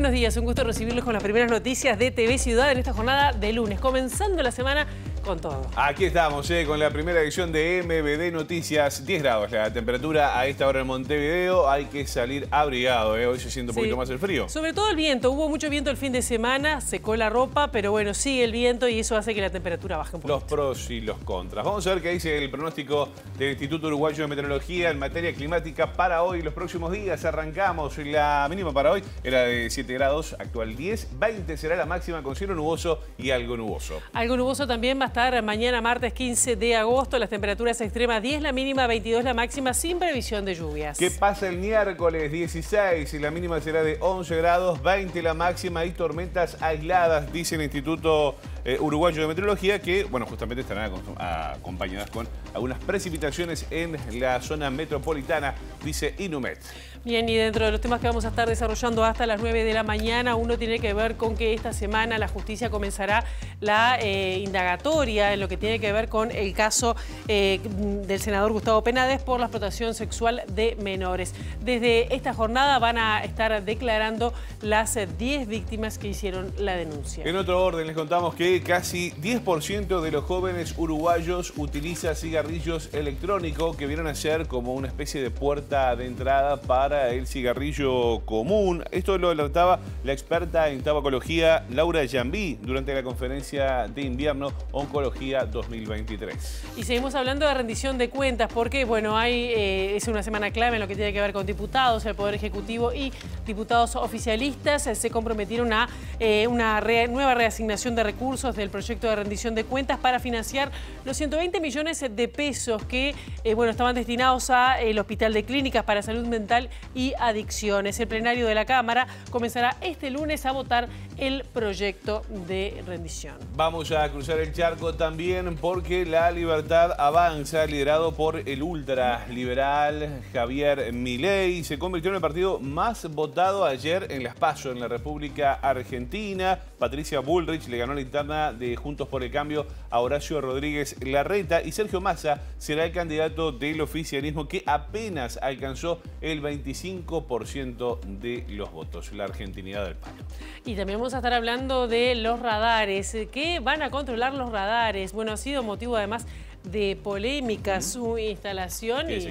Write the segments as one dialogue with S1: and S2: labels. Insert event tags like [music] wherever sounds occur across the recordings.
S1: buenos días. Un gusto recibirles con las primeras noticias de TV Ciudad en esta jornada de lunes, comenzando la semana con todo.
S2: Aquí estamos, eh, con la primera edición de MBD Noticias. 10 grados la temperatura a esta hora en Montevideo. Hay que salir abrigado, eh. hoy se siente un poquito más el frío. Sobre
S1: todo el viento, hubo mucho viento el fin de semana, secó la ropa, pero bueno, sigue el viento y eso hace que la temperatura baje un poco.
S2: Los pros y los contras. Vamos a ver qué dice el pronóstico del Instituto Uruguayo de Meteorología en materia climática para hoy y los próximos días. Arrancamos, la mínima para hoy era de 7 grados, actual 10, 20 será la máxima con cielo nuboso y algo nuboso.
S1: Algo nuboso también bastante mañana martes 15 de agosto. Las temperaturas extremas 10, la mínima 22, la máxima sin previsión de lluvias. ¿Qué
S2: pasa el miércoles 16? Y la mínima será de 11 grados, 20 la máxima y tormentas aisladas, dice el Instituto eh, Uruguayo de Meteorología, que bueno, justamente estarán acompañadas con algunas precipitaciones en la zona metropolitana, dice Inumet.
S1: Bien, y dentro de los temas que vamos a estar desarrollando hasta las 9 de la mañana, uno tiene que ver con que esta semana la justicia comenzará la eh, indagatoria en lo que tiene que ver con el caso eh, del senador Gustavo Penades por la explotación sexual de menores. Desde esta jornada van a estar declarando las 10 eh, víctimas que hicieron la denuncia. En
S2: otro orden, les contamos que casi 10% de los jóvenes uruguayos utiliza cigarrillos electrónicos que vieron a ser como una especie de puerta de entrada para para el cigarrillo común. Esto lo alertaba la experta en tabacología Laura Jambí... durante la conferencia de invierno Oncología 2023.
S1: Y seguimos hablando de rendición de cuentas porque, bueno, hay, eh, es una semana clave en lo que tiene que ver con diputados, el Poder Ejecutivo y diputados oficialistas eh, se comprometieron a eh, una nueva reasignación de recursos del proyecto de rendición de cuentas para financiar los 120 millones de pesos que, bueno, estaban destinados al Hospital de Clínicas para Salud Mental y Adicciones. El plenario de la Cámara comenzará este lunes a votar el proyecto de rendición.
S2: Vamos a cruzar el charco también porque la libertad avanza, liderado por el ultra liberal Javier Milei, se convirtió en el partido más votado ayer en las PASO en la República Argentina. Patricia Bullrich le ganó la interna de Juntos por el Cambio a Horacio Rodríguez Larreta y Sergio Massa será el candidato del oficialismo que apenas alcanzó el 20 25% de los votos, la argentinidad del palo.
S1: Y también vamos a estar hablando de los radares. Eh, ¿Qué van a controlar los radares? Bueno, ha sido motivo además de polémica su instalación. y, se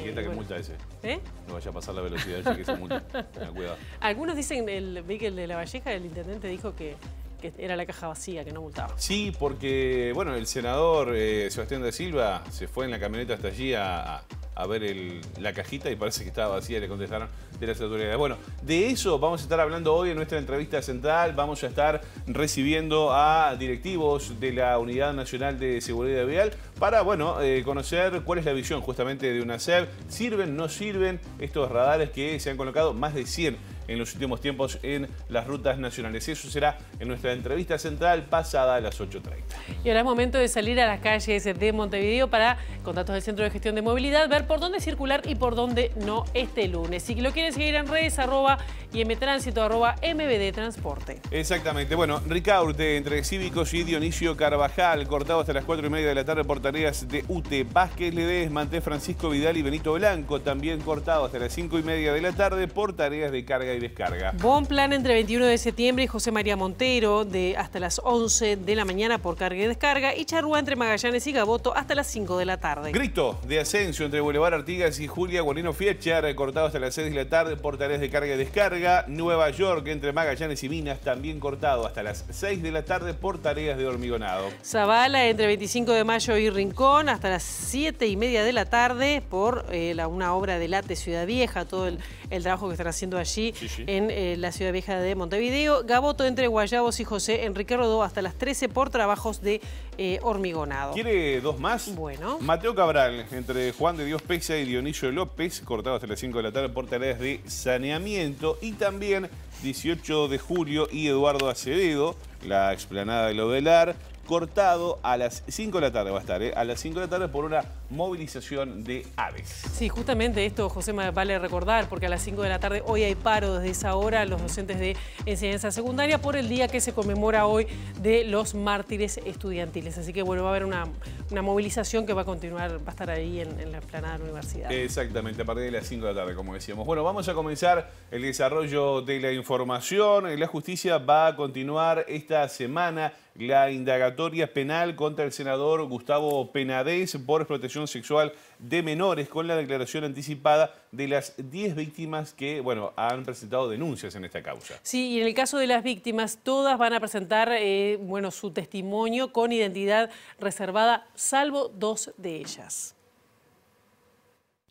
S1: ese.
S2: ¿Eh? No vaya a pasar la velocidad, ese que se multa.
S1: [laughs] Algunos dicen, el, de la Valleja, el intendente dijo que que era la caja vacía, que no gustaba.
S2: Sí, porque, bueno, el senador eh, Sebastián de Silva se fue en la camioneta hasta allí a, ver la cajita y parece que estaba vacía, le contestaron de la autoridades. Bueno, de eso vamos a estar hablando hoy en nuestra entrevista central. Vamos a estar recibiendo a directivos de la Unidad Nacional de Seguridad Vial para, bueno, eh, conocer cuál es la visión justamente de una ser ¿Sirven, no sirven estos radares que se han colocado? Más de 100 en los últimos tiempos en las rutas nacionales. Y Eso será en nuestra entrevista central pasada a las 8.30.
S1: Y ahora es momento de salir a las calles de Montevideo para, contactos del Centro de Gestión de Movilidad, ver por dónde circular y por dónde no este lunes. Si lo quieren seguir en redes, arroba y arroba
S2: Exactamente. Bueno, Ricaurte entre Cívicos y Dionisio Carvajal, cortado hasta las 4 y media de la tarde por tareas de UTE. Vázquez Ledez, Manté Francisco Vidal y Benito Blanco, también cortado hasta las 5 y media de la tarde por tareas de carga descarga.
S1: Bon plan entre 21 de septiembre y José María Montero de hasta las 11 de la mañana por carga y descarga y Charrúa entre Magallanes y Gaboto hasta las 5 de la tarde.
S2: Grito de ascenso entre Boulevard Artigas y Julia Guarino Fiecha, cortado hasta las 6 de la tarde por tareas de carga y descarga. Nueva York entre Magallanes y Minas, también cortado hasta las 6 de la tarde por tareas de hormigonado.
S1: Zavala entre 25 de mayo y Rincón hasta las 7 y media de la tarde por eh, una obra de Late Ciudad Vieja, todo el, trabajo que están haciendo allí en eh, la ciudad vieja de Montevideo. Gaboto entre Guayabos y José Enrique Rodó hasta las 13 por trabajos de eh, hormigonado. ¿Quiere dos
S2: más? Bueno. Mateo Cabral entre Juan de Dios Pesa y Dionisio López, cortado hasta las 5 de la tarde por tareas de saneamiento. Y también 18 de julio y Eduardo Acevedo, la explanada de Lodelar, cortado a las 5 de la tarde va a estar, eh, a las 5 de la tarde por una movilización de aves.
S1: Sí, justamente esto, José, vale recordar, porque a las 5 de la tarde hoy hay paro desde esa hora los docentes de enseñanza secundaria por el día que se conmemora hoy de los mártires estudiantiles. Así que, bueno, va a haber una, una movilización que va a continuar, va a estar ahí en, la planada de la universidad.
S2: Exactamente, a partir de las 5 de la tarde, como decíamos. Bueno, vamos a comenzar el desarrollo de la información. La justicia va a continuar esta semana la indagatoria penal contra el senador Gustavo Penadez por explotación sexual de menores con la declaración anticipada de las 10 víctimas que, bueno, han presentado denuncias en esta causa.
S1: Sí, y en el caso de las víctimas, todas van a presentar, eh, bueno, su testimonio con identidad reservada, salvo dos de ellas.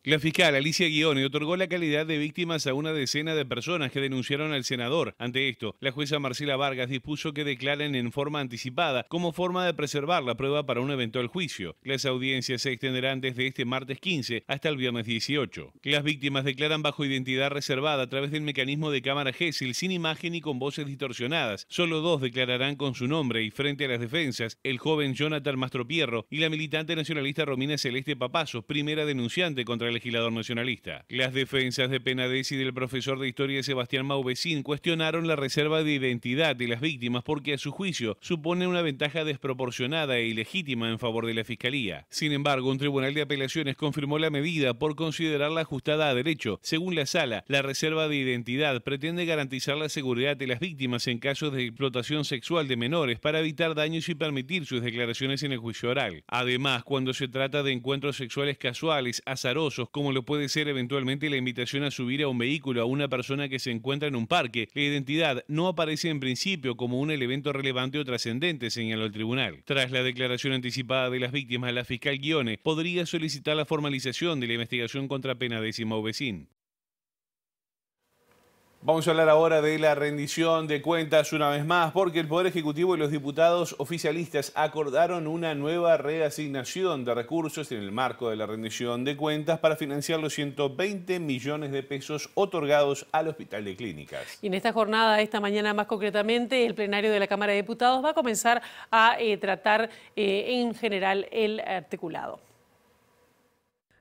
S2: La fiscal Alicia Guione otorgó la calidad de víctimas a una decena de personas que denunciaron al senador. Ante esto, la jueza Marcela Vargas dispuso que declaren en forma anticipada como forma de preservar la prueba para un eventual juicio. Las audiencias se extenderán desde este martes 15 hasta el viernes 18. Las víctimas declaran bajo identidad reservada a través del mecanismo de cámara GESIL sin imagen y con voces distorsionadas. Solo dos declararán con su nombre y frente a las defensas, el joven Jonathan Mastropierro y la militante nacionalista Romina Celeste Papazos, primera denunciante contra el legislador nacionalista. Las defensas de Penades y del profesor de historia Sebastián Mauvecín cuestionaron la reserva de identidad de las víctimas porque a su juicio supone una ventaja desproporcionada e ilegítima en favor de la Fiscalía. Sin embargo, un tribunal de apelaciones confirmó la medida por considerarla ajustada a derecho. Según la sala, la reserva de identidad pretende garantizar la seguridad de las víctimas en casos de explotación sexual de menores para evitar daños y permitir sus declaraciones en el juicio oral. Además, cuando se trata de encuentros sexuales casuales, azarosos, como lo puede ser eventualmente la invitación a subir a un vehículo a una persona que se encuentra en un parque. La identidad no aparece en principio como un elemento relevante o trascendente, señaló el tribunal. Tras la declaración anticipada de las víctimas, la fiscal Guione podría solicitar la formalización de la investigación contra pena décima vecino. Vamos a hablar ahora de la rendición de cuentas una vez más, porque el Poder Ejecutivo y los diputados oficialistas acordaron una nueva reasignación de recursos en el marco de la rendición de cuentas para financiar los 120 millones de pesos otorgados al Hospital de Clínicas.
S1: Y en esta jornada, esta mañana más concretamente, el plenario de la Cámara de Diputados va a comenzar a eh, tratar eh, en general el articulado.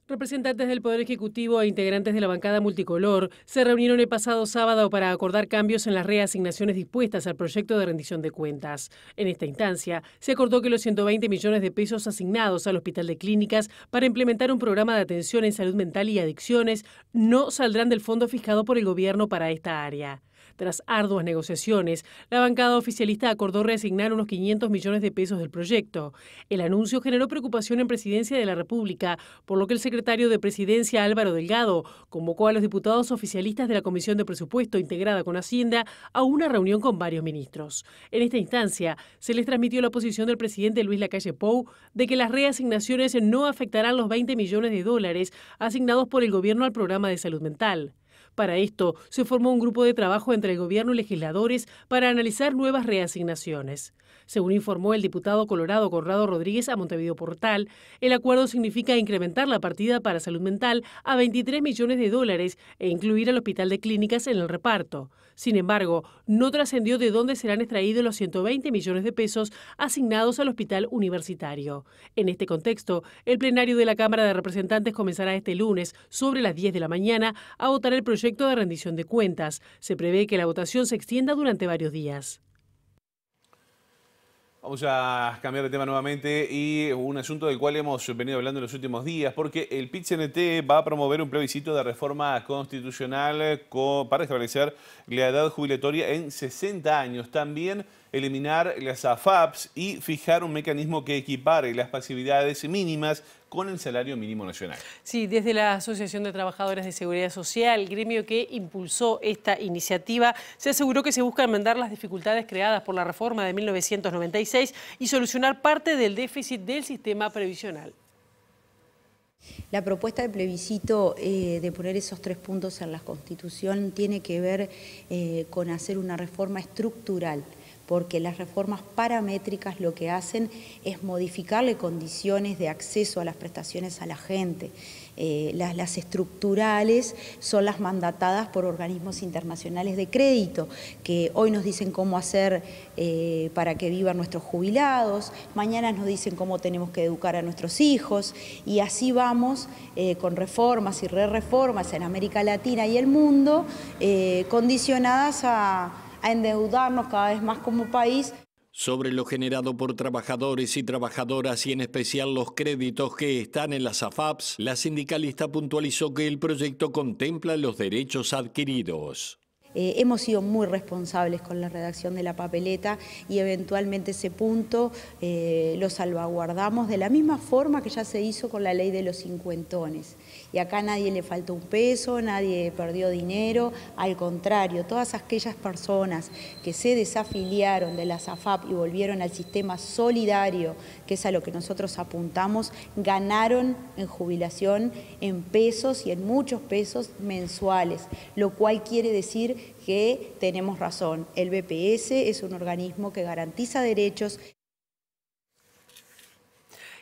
S1: Representantes del Poder Ejecutivo e integrantes de la bancada multicolor se reunieron el pasado sábado para acordar cambios en las reasignaciones dispuestas al proyecto de rendición de cuentas. En esta instancia, se acordó que los 120 millones de pesos asignados al Hospital de Clínicas para implementar un programa de atención en salud mental y adicciones no saldrán del fondo fijado por el gobierno para esta área. Tras arduas negociaciones, la bancada oficialista acordó reasignar unos 500 millones de pesos del proyecto. El anuncio generó preocupación en Presidencia de la República, por lo que el secretario de Presidencia Álvaro Delgado convocó a los diputados oficialistas de la Comisión de Presupuesto integrada con Hacienda a una reunión con varios ministros. En esta instancia, se les transmitió la posición del presidente Luis Lacalle Pou de que las reasignaciones no afectarán los 20 millones de dólares asignados por el gobierno al programa de salud mental. Para esto, se formó un grupo de trabajo entre el gobierno y legisladores para analizar nuevas reasignaciones. Según informó el diputado colorado Conrado Rodríguez a Montevideo Portal, el acuerdo significa incrementar la partida para salud mental a 23 millones de dólares e incluir al Hospital de Clínicas en el reparto. Sin embargo, no trascendió de dónde serán extraídos los 120 millones de pesos asignados al hospital universitario. En este contexto, el plenario de la Cámara de Representantes comenzará este lunes, sobre las 10 de la mañana, a votar el proyecto de rendición de cuentas. Se prevé que la votación se extienda durante varios días.
S2: Vamos a cambiar de tema nuevamente y un asunto del cual hemos venido hablando en los últimos días, porque el pit va a promover un plebiscito de reforma constitucional para establecer la edad jubilatoria en 60 años. También eliminar las AFAPs y fijar un mecanismo que equipare las pasividades mínimas con el salario mínimo nacional. Sí,
S1: desde la Asociación de Trabajadores de Seguridad Social, gremio que impulsó esta iniciativa, se aseguró que se busca enmendar las dificultades creadas por la reforma de 1996 y solucionar parte del déficit del sistema previsional.
S3: La propuesta de plebiscito eh, de poner esos tres puntos en la Constitución tiene que ver eh, con hacer una reforma estructural porque las reformas paramétricas lo que hacen es modificarle condiciones de acceso a las prestaciones a la gente. Eh, las, estructurales son las mandatadas por organismos internacionales de crédito, que hoy nos dicen cómo hacer eh, para que vivan nuestros jubilados, mañana nos dicen cómo tenemos que educar a nuestros hijos, y así vamos eh, con reformas y re-reformas en América Latina y el mundo, condicionadas a a endeudarnos cada vez más como país.
S4: Sobre lo generado por trabajadores y trabajadoras y en especial los créditos que están en las AFAPs, la sindicalista puntualizó que el proyecto contempla los derechos adquiridos.
S3: Eh, hemos sido muy responsables con la redacción de la papeleta y eventualmente ese punto eh, lo salvaguardamos de la misma forma que ya se hizo con la ley de los cincuentones. Y acá nadie le faltó un peso, nadie perdió dinero, al contrario, todas aquellas personas que se desafiliaron de la SAFAP y volvieron al sistema solidario, que es a lo que nosotros apuntamos, ganaron en jubilación en pesos y en muchos pesos mensuales, lo cual quiere decir que tenemos razón. El BPS es un organismo que garantiza derechos.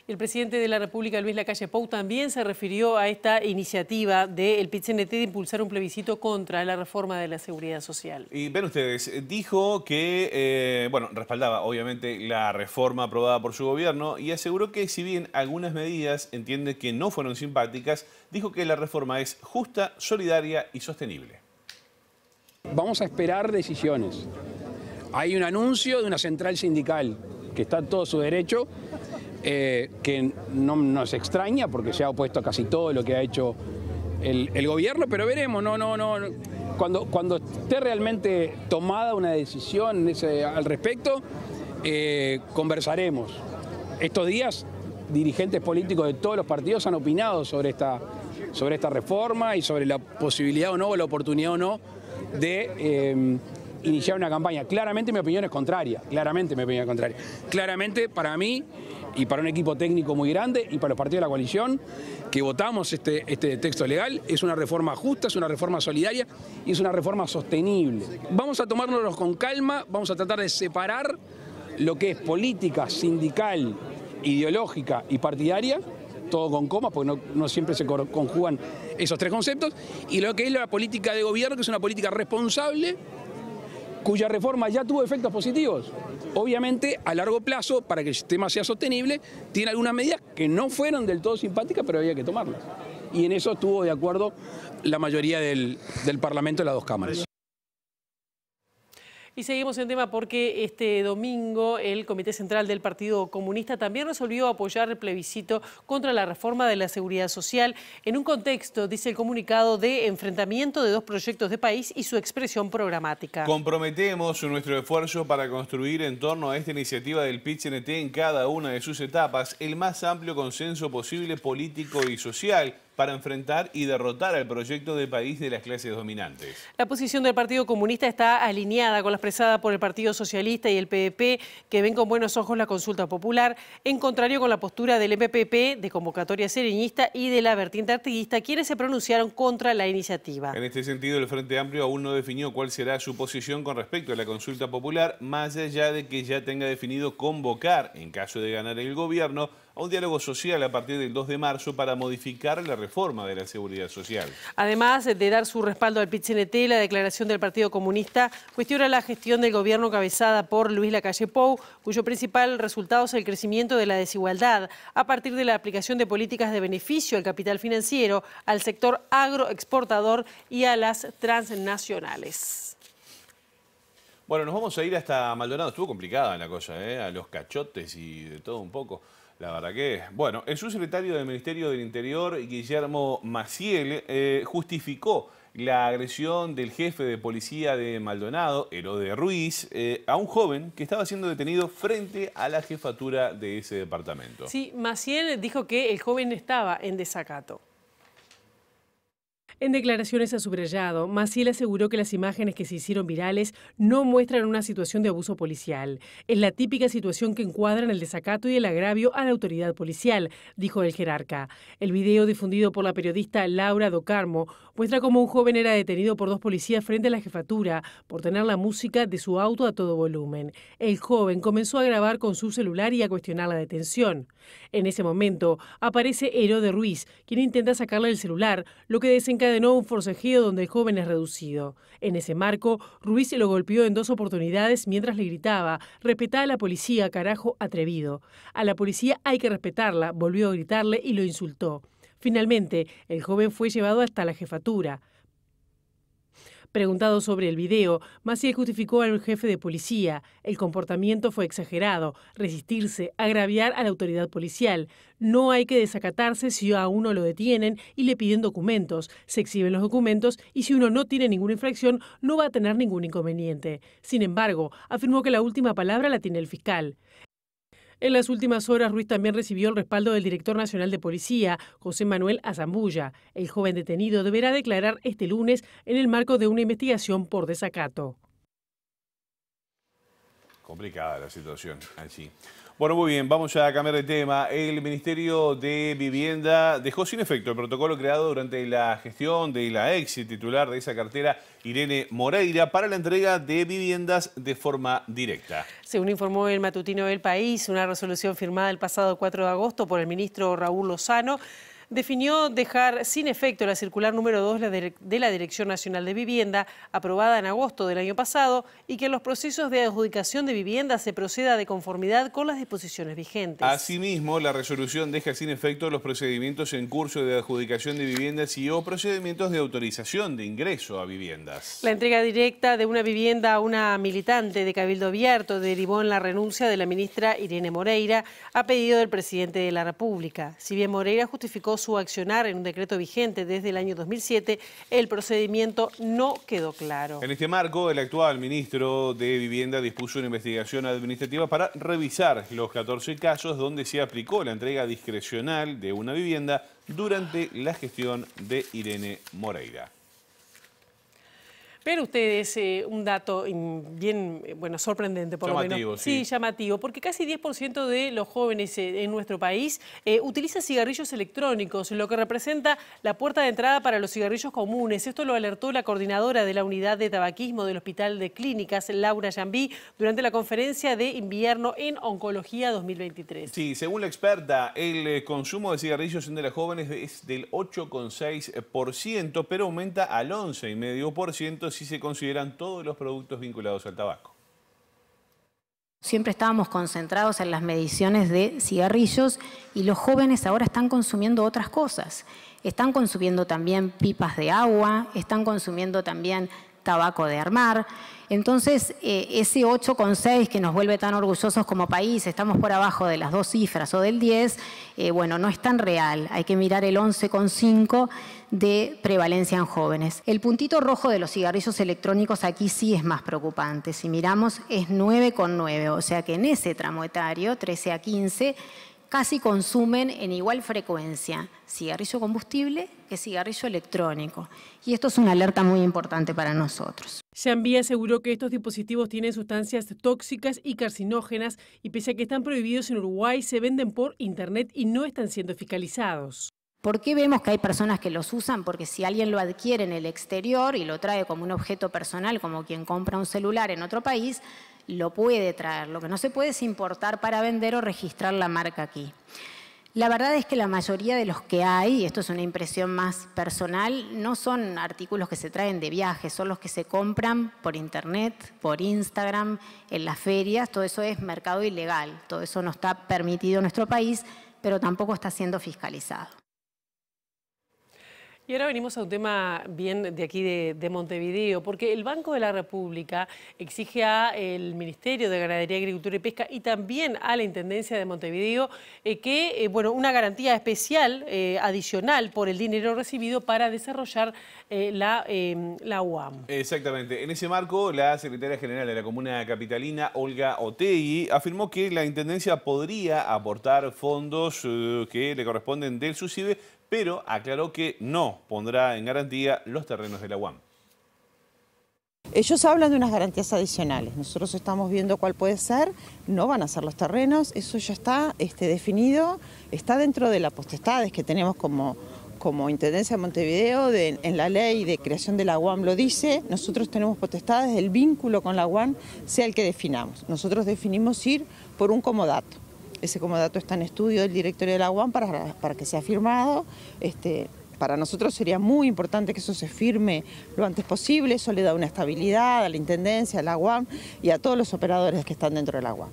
S1: El presidente de la República, Luis Lacalle Pou, también se refirió a esta iniciativa del pit de impulsar un plebiscito contra la reforma de la seguridad social.
S2: Y ven ustedes, dijo que, eh, bueno, respaldaba obviamente la reforma aprobada por su gobierno y aseguró que si bien algunas medidas entiende que no fueron simpáticas, dijo que la reforma es justa, solidaria y sostenible
S5: vamos a esperar decisiones. Hay un anuncio de una central sindical, que está en todo su derecho, eh, que no nos extraña porque se ha opuesto a casi todo lo que ha hecho el, gobierno, pero veremos, no, no, no. Cuando, esté realmente tomada una decisión al respecto, eh, conversaremos. Estos días dirigentes políticos de todos los partidos han opinado sobre esta, sobre esta reforma y sobre la posibilidad o no, o la oportunidad o no de... Em, iniciar una campaña. Claramente mi opinión es contraria, claramente mi opinión es contraria. Claramente para mí y para un equipo técnico muy grande y para los partidos de la coalición que votamos este, este texto legal, es una reforma justa, es una reforma solidaria y es una reforma sostenible. Vamos a tomárnoslo con calma, vamos a tratar de separar lo que es política sindical, ideológica y partidaria todo con comas, porque no, siempre se conjugan esos tres conceptos, y lo que es la política de gobierno, que es una política responsable, cuya reforma ya tuvo efectos positivos. Obviamente, a largo plazo, para que el sistema sea sostenible, tiene algunas medidas que no fueron del todo simpáticas, pero había que tomarlas. Y en eso estuvo de acuerdo la mayoría del, del Parlamento de las dos cámaras.
S1: Y seguimos en tema porque este domingo el Comité Central del Partido Comunista también resolvió apoyar el plebiscito contra la reforma de la seguridad social en un contexto, dice el comunicado, de enfrentamiento de dos proyectos de país y su expresión programática.
S2: Comprometemos nuestro esfuerzo para construir en torno a esta iniciativa del pit en cada una de sus etapas el más amplio consenso posible político y social para enfrentar y derrotar al proyecto de país de las clases dominantes.
S1: La posición del Partido Comunista está alineada con la expresada por el Partido Socialista y el PDP, que ven con buenos ojos la consulta popular, en contrario con la postura del MPP de convocatoria sereñista y de la vertiente artiguista, quienes se pronunciaron contra la iniciativa.
S2: En este sentido, el Frente Amplio aún no definió cuál será su posición con respecto a la consulta popular, más allá de que ya tenga definido convocar, en caso de ganar el gobierno, a un diálogo social a partir del 2 de marzo para modificar la reforma de la seguridad social.
S1: Además de dar su respaldo al pit la declaración del Partido Comunista cuestiona la gestión del gobierno cabezada por Luis Lacalle Pou, cuyo principal resultado es el crecimiento de la desigualdad a partir de la aplicación de políticas de beneficio al capital financiero, al sector agroexportador y a las transnacionales.
S2: Bueno, nos vamos a ir hasta Maldonado. Estuvo complicada la cosa, ¿eh? a los cachotes y de todo un poco. La verdad que, es. bueno, el subsecretario del Ministerio del Interior, Guillermo Maciel, eh, justificó la agresión del jefe de policía de Maldonado, Herode Ruiz, eh, a un joven que estaba siendo detenido frente a la jefatura de ese departamento. Sí,
S1: Maciel dijo que el joven estaba en desacato. En declaraciones a subrayado, Maciel aseguró que las imágenes que se hicieron virales no muestran una situación de abuso policial. Es la típica situación que encuadran el desacato y el agravio a la autoridad policial, dijo el jerarca. El video difundido por la periodista Laura Docarmo muestra cómo un joven era detenido por dos policías frente a la jefatura por tener la música de su auto a todo volumen. El joven comenzó a grabar con su celular y a cuestionar la detención. En ese momento aparece de Ruiz, quien intenta sacarle el celular, lo que desencadenó de nuevo un forcejeo donde el joven es reducido. En ese marco, Ruiz se lo golpeó en dos oportunidades mientras le gritaba, respetá a la policía, carajo, atrevido. A la policía hay que respetarla, volvió a gritarle y lo insultó. Finalmente, el joven fue llevado hasta la jefatura. Preguntado sobre el video, Maciel justificó al jefe de policía. El comportamiento fue exagerado, resistirse, agraviar a la autoridad policial. No hay que desacatarse si a uno lo detienen y le piden documentos. Se exhiben los documentos y si uno no tiene ninguna infracción, no va a tener ningún inconveniente. Sin embargo, afirmó que la última palabra la tiene el fiscal. En las últimas horas, Ruiz también recibió el respaldo del director nacional de policía, José Manuel Azambulla. El joven detenido deberá declarar este lunes en el marco de una investigación por desacato.
S2: Complicada la situación allí. Bueno, muy bien, vamos a cambiar de tema. El Ministerio de Vivienda dejó sin efecto el protocolo creado durante la gestión de la ex titular de esa cartera, Irene Moreira, para la entrega de viviendas de forma directa.
S1: Según informó el matutino del país, una resolución firmada el pasado 4 de agosto por el ministro Raúl Lozano definió dejar sin efecto la circular número 2 de la Dirección Nacional de Vivienda, aprobada en agosto del año pasado, y que los procesos de adjudicación de vivienda se proceda de conformidad con las disposiciones vigentes.
S2: Asimismo, la resolución deja sin efecto los procedimientos en curso de adjudicación de viviendas y o procedimientos de autorización de ingreso a viviendas.
S1: La entrega directa de una vivienda a una militante de Cabildo Abierto derivó en la renuncia de la ministra Irene Moreira a pedido del presidente de la República. Si bien Moreira justificó su accionar en un decreto vigente desde el año 2007, el procedimiento no quedó claro.
S2: En este marco, el actual ministro de Vivienda dispuso una investigación administrativa para revisar los 14 casos donde se aplicó la entrega discrecional de una vivienda durante la gestión de Irene Moreira.
S1: Pero ustedes, eh, un dato bien, eh, bueno, sorprendente por lo menos. Sí. sí. llamativo, porque casi 10% de los jóvenes eh, en nuestro país eh, utiliza cigarrillos electrónicos, lo que representa la puerta de entrada para los cigarrillos comunes. Esto lo alertó la coordinadora de la unidad de tabaquismo del Hospital de Clínicas, Laura Yambí, durante la conferencia de invierno en Oncología 2023.
S2: Sí, según la experta, el consumo de cigarrillos entre las jóvenes es del 8,6%, pero aumenta al 11,5% si se consideran todos los productos vinculados al tabaco.
S6: Siempre estábamos concentrados en las mediciones de cigarrillos y los jóvenes ahora están consumiendo otras cosas. Están consumiendo también pipas de agua, están consumiendo también tabaco de armar. Entonces, eh, ese 8,6 que nos vuelve tan orgullosos como país, estamos por abajo de las dos cifras o del 10, eh, bueno, no es tan real. Hay que mirar el 11,5 de prevalencia en jóvenes. El puntito rojo de los cigarrillos electrónicos aquí sí es más preocupante. Si miramos, es 9,9, o sea que en ese tramo etario, 13 a 15, casi consumen en igual frecuencia cigarrillo combustible que cigarrillo electrónico. Y esto es una alerta muy importante para nosotros. Xambi aseguró
S1: que estos dispositivos tienen sustancias tóxicas y carcinógenas y pese a que están prohibidos en Uruguay, se venden por Internet y no
S6: están siendo fiscalizados. ¿Por qué vemos que hay personas que los usan? Porque si alguien lo adquiere en el exterior y lo trae como un objeto personal, como quien compra un celular en otro país, lo puede traer. Lo que no se puede es importar para vender o registrar la marca aquí. La verdad es que la mayoría de los que hay, y esto es una impresión más personal, no son artículos que se traen de viaje, son los que se compran por internet, por Instagram, en las ferias, todo eso es mercado ilegal, todo eso no está permitido en nuestro país, pero tampoco está siendo fiscalizado.
S1: Y ahora venimos a un tema bien de aquí de, Montevideo, porque el Banco de la República exige al Ministerio de Ganadería, Agricultura y Pesca y también a la Intendencia de Montevideo eh, que, eh, bueno, una garantía especial, eh, adicional por el dinero recibido para desarrollar la, em, la UAM.
S2: Exactamente. En ese marco, la Secretaria General de la Comuna Capitalina, Olga Otegui, afirmó que la Intendencia podría aportar fondos que le corresponden del SUCIBE pero aclaró que no pondrá en garantía los terrenos de la UAM.
S7: Ellos hablan de unas garantías adicionales. Nosotros estamos viendo cuál puede ser. No van a ser los terrenos. Eso ya está este, definido. Está dentro de las potestades que tenemos como, Intendencia de Montevideo. en la ley de creación de la UAM lo dice. Nosotros tenemos potestades. El vínculo con la UAM sea el que definamos. Nosotros definimos ir por un comodato. Ese como dato está en estudio del directorio de la UAM para, para que sea firmado. Este, para nosotros sería muy importante que eso se firme lo antes posible, eso le da una estabilidad a la Intendencia, a la UAM y a todos los operadores que están dentro de la UAM.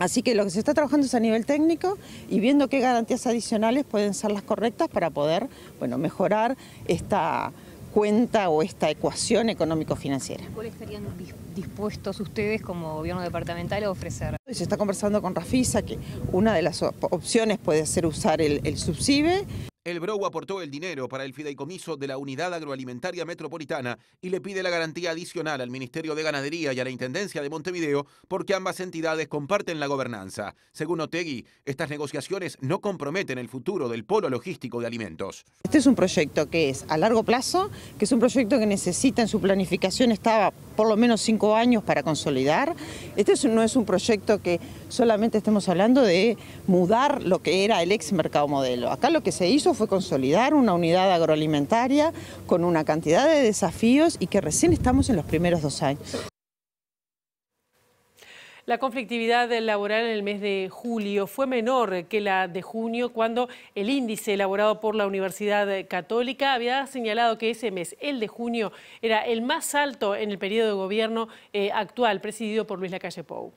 S7: Así que lo que se está trabajando es a nivel técnico y viendo qué garantías adicionales pueden ser las correctas para poder bueno, mejorar esta, cuenta o esta ecuación económico-financiera. ¿Cuál estarían dispuestos ustedes como gobierno departamental a ofrecer? Se está conversando con Rafisa que una de las opciones puede ser usar el, el subsibe.
S5: El Brou aportó el dinero para el fideicomiso de la Unidad Agroalimentaria Metropolitana y le pide la garantía adicional al Ministerio de Ganadería y a la Intendencia de Montevideo porque ambas entidades comparten la gobernanza. Según Otegui, estas negociaciones no comprometen el futuro del polo logístico de alimentos.
S7: Este es un proyecto que es a largo plazo, que es un proyecto que necesita en su planificación estaba por lo menos cinco años para consolidar. Este no es un proyecto que solamente estemos hablando de mudar lo que era el ex mercado modelo. Acá lo que se hizo fue consolidar una unidad agroalimentaria con una cantidad de desafíos y que recién estamos en los primeros dos años.
S1: La conflictividad laboral en el mes de julio fue menor que la de junio, cuando el índice elaborado por la Universidad Católica había señalado que ese mes, el de junio, era el más alto en el periodo de gobierno eh, actual, presidido por Luis Lacalle Pou.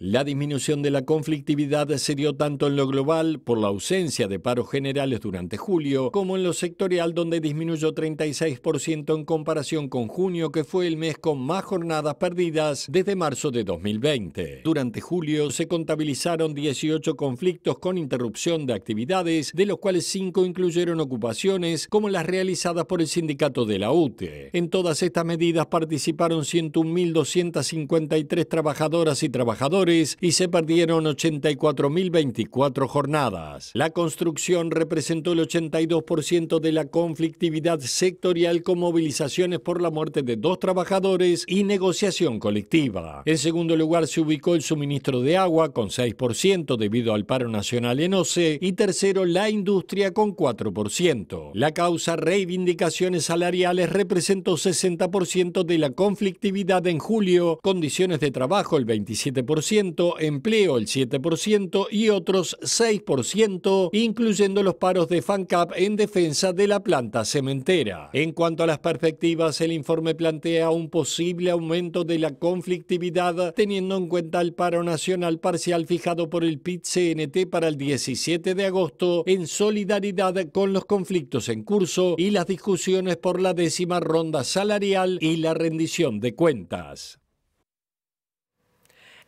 S4: La disminución de la conflictividad se dio tanto en lo global por la ausencia de paros generales durante julio, como en lo sectorial donde disminuyó 36% en comparación con junio, que fue el mes con más jornadas perdidas desde marzo de 2020. Durante julio se contabilizaron 18 conflictos con interrupción de actividades, de los cuales 5 incluyeron ocupaciones como las realizadas por el sindicato de la UTE. En todas estas medidas participaron 101.253 trabajadoras y trabajadores y se perdieron 84.024 jornadas. La construcción representó el 82% de la conflictividad sectorial con movilizaciones por la muerte de dos trabajadores y negociación colectiva. En segundo lugar se ubicó el suministro de agua con 6% debido al paro nacional en OCE y tercero la industria con 4%. La causa reivindicaciones salariales representó 60% de la conflictividad en julio, condiciones de trabajo el 27%, empleo el 7% y otros 6%, incluyendo los paros de FANCAP en defensa de la planta cementera. En cuanto a las perspectivas, el informe plantea un posible aumento de la conflictividad teniendo en cuenta el paro nacional parcial fijado por el PIT-CNT para el 17 de agosto en solidaridad con los conflictos en curso y las discusiones por la décima ronda salarial y la rendición de cuentas.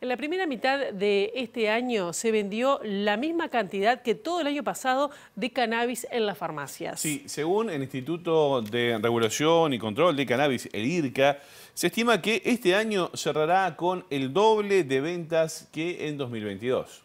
S1: En la primera mitad de este año se vendió la misma cantidad que todo el año pasado de cannabis en las farmacias.
S2: Sí, según el Instituto de Regulación y Control de Cannabis, el IRCA, se estima que este año cerrará con el doble de ventas que
S4: en 2022.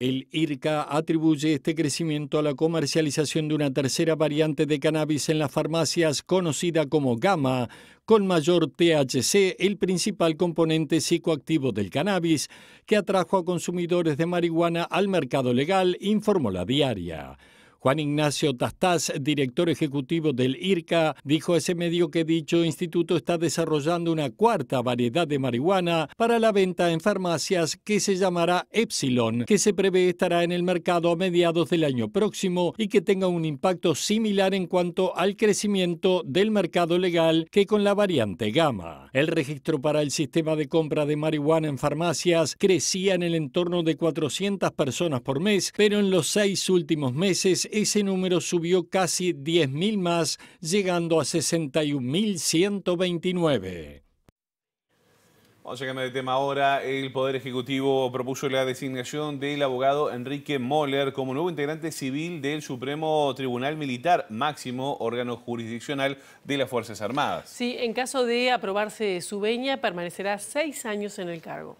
S4: El IRCA atribuye este crecimiento a la comercialización de una tercera variante de cannabis en las farmacias conocida como gamma, con mayor THC, el principal componente psicoactivo del cannabis, que atrajo a consumidores de marihuana al mercado legal, informó la diaria. Juan Ignacio Tastás, director ejecutivo del IRCA, dijo a ese medio que dicho instituto está desarrollando una cuarta variedad de marihuana para la venta en farmacias que se llamará Epsilon, que se prevé estará en el mercado a mediados del año próximo y que tenga un impacto similar en cuanto al crecimiento del mercado legal que con la variante Gamma. El registro para el sistema de compra de marihuana en farmacias crecía en el entorno de 400 personas por mes, pero en los seis últimos meses ese número subió casi 10.000 más, llegando a 61.129.
S2: Vamos a cambiar de tema ahora. El Poder Ejecutivo propuso la designación del abogado Enrique Moller como nuevo integrante civil del Supremo Tribunal Militar, máximo órgano jurisdiccional de las Fuerzas Armadas.
S1: Sí, en caso de aprobarse su veña, permanecerá seis años en el cargo.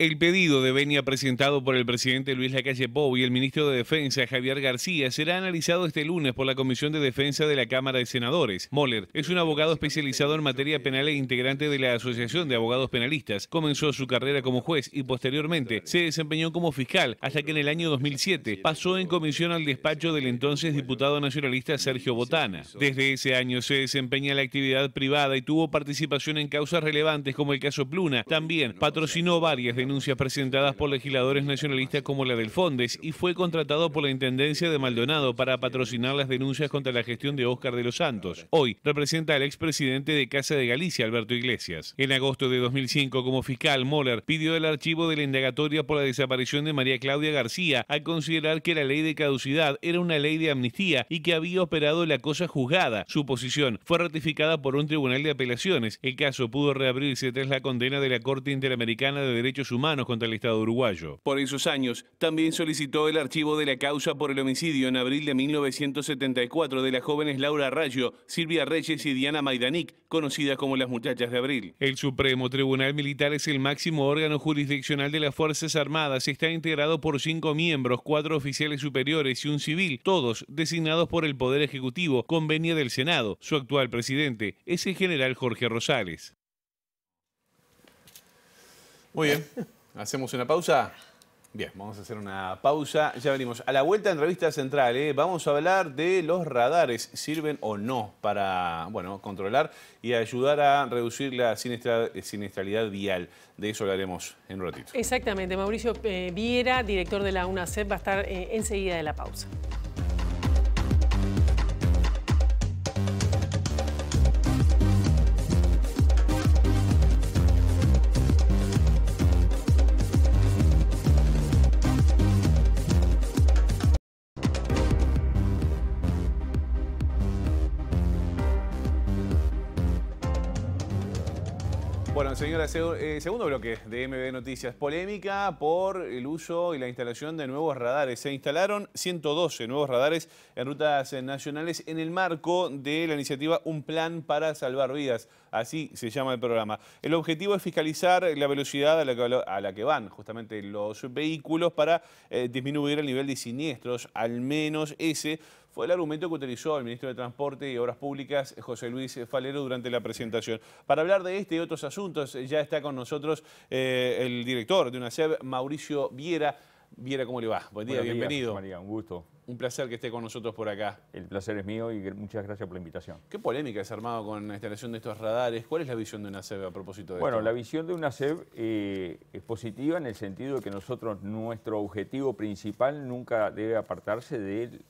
S2: El pedido de venia presentado por el presidente Luis Lacalle Pou y el ministro de Defensa Javier García será analizado este lunes por la Comisión de Defensa de la Cámara de Senadores. Moller es un abogado especializado en materia penal e integrante de la Asociación de Abogados Penalistas. Comenzó su carrera como juez y posteriormente se desempeñó como fiscal hasta que en el año 2007 pasó en comisión al despacho del entonces diputado nacionalista Sergio Botana. Desde ese año se desempeña la actividad privada y tuvo participación en causas relevantes como el caso Pluna. También patrocinó varias de denuncias presentadas por legisladores nacionalistas como la del Fondes y fue contratado por la Intendencia de Maldonado para patrocinar las denuncias contra la gestión de Óscar de los Santos. Hoy representa al presidente de Casa de Galicia, Alberto Iglesias. En agosto de 2005, como fiscal, Moller pidió el archivo de la indagatoria por la desaparición de María Claudia García al considerar que la ley de caducidad era una ley de amnistía y que había operado la cosa juzgada. Su posición fue ratificada por un tribunal de apelaciones. El caso pudo reabrirse tras la condena de la Corte Interamericana de Derechos Humanos manos contra el Estado uruguayo. Por esos años, también solicitó el archivo de la causa por el homicidio en abril de 1974 de las jóvenes Laura Rayo, Silvia Reyes y Diana Maidanik, conocidas como las muchachas de abril. El Supremo Tribunal Militar es el máximo órgano jurisdiccional de las Fuerzas Armadas. Está integrado por cinco miembros, cuatro oficiales superiores y un civil, todos designados por el Poder Ejecutivo, convenia del Senado. Su actual presidente es el general Jorge Rosales. Muy bien. ¿Hacemos una pausa? Bien, vamos a hacer una pausa. Ya venimos. A la vuelta en Revista Central, ¿eh? vamos a hablar de los radares. ¿Sirven o no para, bueno, controlar y ayudar a reducir la siniestralidad vial? De eso hablaremos en un ratito.
S1: Exactamente. Mauricio eh, Viera, director de la UNACEP, va a estar eh, enseguida de la pausa.
S2: señora, eh, segundo bloque de MB Noticias. Polémica por el uso y la instalación de nuevos radares. Se instalaron 112 nuevos radares en rutas eh, nacionales en el marco de la iniciativa Un Plan para Salvar Vidas. Así se llama el programa. El objetivo es fiscalizar la velocidad a la que, van justamente los vehículos para eh, disminuir el nivel de siniestros, al menos ese fue el argumento que utilizó el ministro de Transporte y Obras Públicas, José Luis Falero, durante la presentación. Para hablar de este y otros asuntos, ya está con nosotros eh, el director de UNASEB, Mauricio Viera. Viera, ¿cómo le va? Buen día, bienvenido. María, un gusto. Un placer que esté con nosotros por acá.
S8: El placer es mío y muchas gracias por la invitación.
S2: ¿Qué polémica ha armado con la instalación de estos radares? ¿Cuál es la visión de una e a propósito de esto? Bueno, la
S8: visión de una e eh, es positiva en el sentido de que nosotros, nuestro objetivo principal nunca debe apartarse de,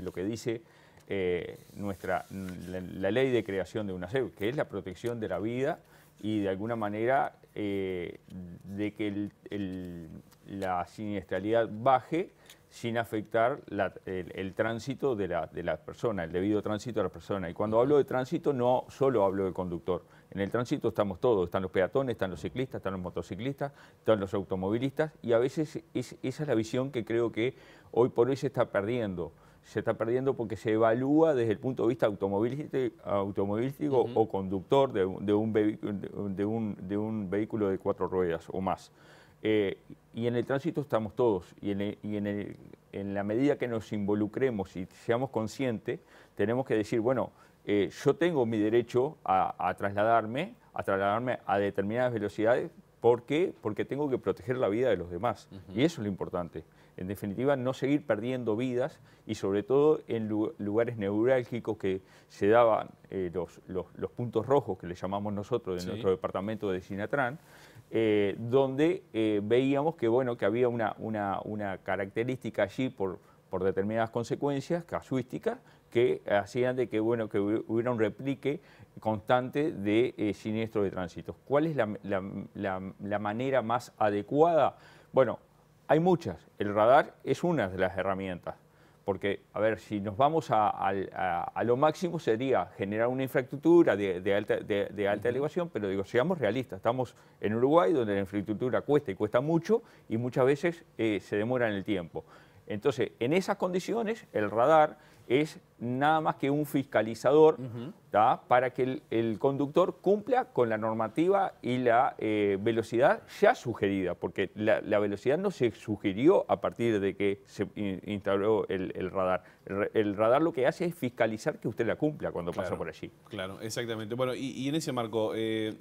S8: lo que dice eh, nuestra, la, ley de creación de una e que es la protección de la vida y de alguna manera eh, de que el, la siniestralidad baje sin afectar el, tránsito de la, persona, el debido tránsito de la persona. Y cuando hablo de tránsito no solo hablo de conductor. En el tránsito estamos todos, están los peatones, están los ciclistas, están los motociclistas, están los automovilistas y a veces esa es la visión que creo que hoy por hoy se está perdiendo. Se está perdiendo porque se evalúa desde el punto de vista automovilístico, o conductor de un vehículo de cuatro ruedas o más. Eh, y en el tránsito estamos todos, y, en, la medida que nos involucremos y seamos conscientes, tenemos que decir, bueno, eh, yo tengo mi derecho a, trasladarme, a trasladarme a determinadas velocidades, ¿por qué? Porque tengo que proteger la vida de los demás, y eso es lo importante. En definitiva, no seguir perdiendo vidas y sobre todo en lugares neurálgicos que se daban eh, los, puntos rojos que le llamamos nosotros de nuestro departamento de Sinatrán, eh, donde eh, veíamos que, bueno, que había una, característica allí por, determinadas consecuencias casuísticas que hacían de que, bueno, que hubiera un replique constante de eh, siniestros de tránsito. ¿Cuál es la, manera más adecuada? Bueno, hay muchas. El radar es una de las herramientas. Porque, a ver, si nos vamos a, lo máximo sería generar una infraestructura de, alta, elevación, pero digo, seamos realistas, estamos en Uruguay donde la infraestructura cuesta y cuesta mucho y muchas veces eh, se demora en el tiempo. Entonces, en esas condiciones, el radar es nada más que un fiscalizador para que el, conductor cumpla con la normativa y la eh, velocidad ya sugerida, porque la, velocidad no se sugirió a partir de que se instaló el, radar. El, radar lo que hace es fiscalizar que usted la cumpla cuando pasa por allí.
S2: Claro, exactamente. Bueno, y, en ese marco, eh,